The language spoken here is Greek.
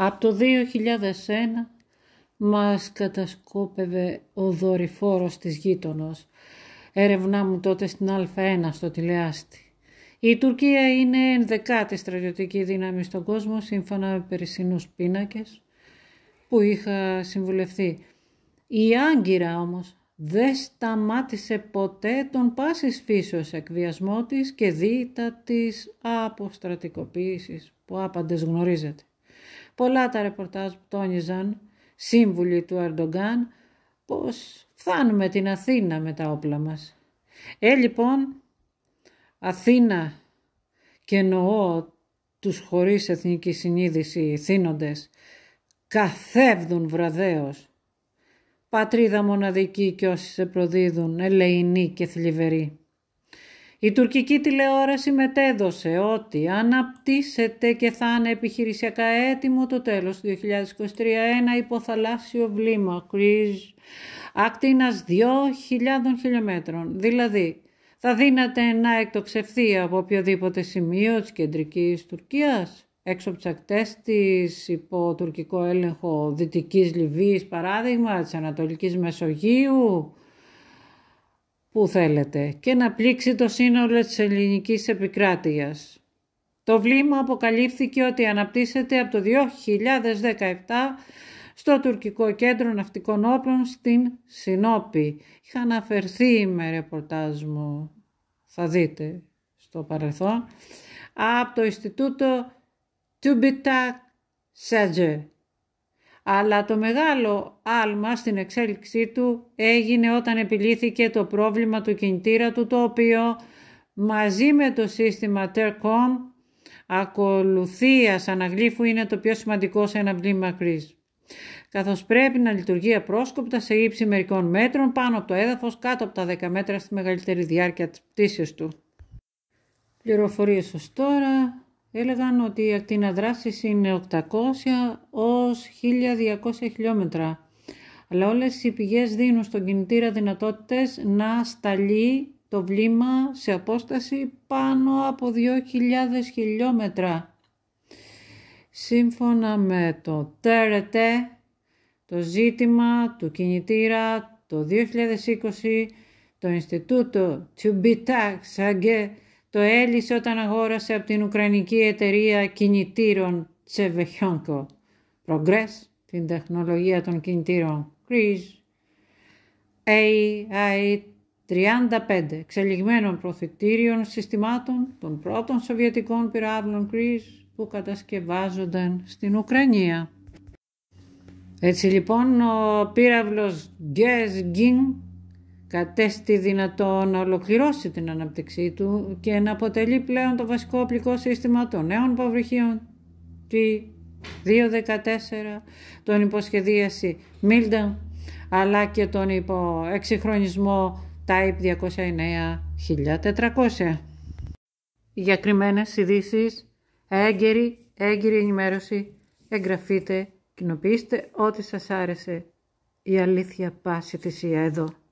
Από το 2001 μας κατασκόπευε ο δορυφόρος της γείτονος. Έρευνά μου τότε στην Α1 στο τηλεάστη. Η Τουρκία είναι ενδεκάτη στρατιωτική δύναμη στον κόσμο σύμφωνα με περισσινούς πίνακες που είχα συμβουλευτεί. Η Άγκυρα όμως δεν σταμάτησε ποτέ τον πάσης φύσεως εκβιασμό της και δίτα της αποστρατικοποίησης που άπαντες γνωρίζετε πολλά τα ρεπορτάζ που τόνιζαν σύμβουλοι του Αρντογκάν πως φτάνουμε την Αθήνα με τα όπλα μας. Ε, λοιπόν, Αθήνα και εννοώ τους χωρίς εθνική συνείδηση θύνοντες καθεύδουν βραδέως. Πατρίδα μοναδική και όσοι σε προδίδουν, ελεηνή και θλιβερή. Η τουρκική τηλεόραση μετέδωσε ότι αναπτύσσεται και θα είναι επιχειρησιακά έτοιμο το τέλος του 2023 ένα υποθαλάσσιο βλήμα κρίζ ακτίνας 2.000 χιλιόμετρων, δηλαδή θα δύναται να εκτοξευθεί από οποιοδήποτε σημείο της κεντρικής Τουρκίας έξω από τις ακτές της υπό τουρκικό έλεγχο Δυτικής Λιβύης παράδειγμα της Ανατολικής Μεσογείου που θέλετε και να πλήξει το σύνολο της ελληνικής επικράτειας. Το βλήμα αποκαλύφθηκε ότι αναπτύσσεται από το 2017 στο τουρκικό κέντρο ναυτικών όπλων στην Σινόπη. Είχα αναφερθεί με ρεπορτάζ μου, θα δείτε στο παρελθόν, από το Ινστιτούτο Τουμπιτά Σέτζε αλλά το μεγάλο άλμα στην εξέλιξή του έγινε όταν επιλύθηκε το πρόβλημα του κινητήρα του, το οποίο μαζί με το σύστημα Tercom ακολουθίας αναγλύφου είναι το πιο σημαντικό σε ένα βλήμα κρίση. Καθώς πρέπει να λειτουργεί απρόσκοπτα σε ύψη μερικών μέτρων πάνω από το έδαφος κάτω από τα 10 μέτρα στη μεγαλύτερη διάρκεια της πτήσης του. Πληροφορίες ως τώρα έλεγαν ότι η ακτίνα δράσης είναι 800 ως 1200 χιλιόμετρα. Αλλά όλες οι πηγές δίνουν στον κινητήρα δυνατότητες να σταλεί το βλήμα σε απόσταση πάνω από 2.000 χιλιόμετρα. Σύμφωνα με το ΤΕΡΕΤΕ, το ζήτημα του κινητήρα το 2020, το Ινστιτούτο Τσουμπιτάξ Αγκέ το έλυσε όταν αγόρασε από την Ουκρανική εταιρεία κινητήρων Τσεβεχιόνκο. Progress, την τεχνολογία των κινητήρων κριζ AI 35 εξελιγμένων προφητήριων συστημάτων των πρώτων σοβιετικών πυράβλων Κρίζ που κατασκευάζονταν στην Ουκρανία. Έτσι λοιπόν ο πύραυλος Γκέζ κατέστη δυνατό να ολοκληρώσει την αναπτυξή του και να αποτελεί πλέον το βασικό οπλικό σύστημα των νέων παυρυχιων του 2.14, τον υποσχεδίαση Μίλντα, αλλά και τον υποεξυγχρονισμό Type 209-1400. Για κρυμμένες ειδήσεις, έγκαιρη, έγκαιρη ενημέρωση, εγγραφείτε, κοινοποιήστε ό,τι σας άρεσε. Η αλήθεια πάση θυσία εδώ.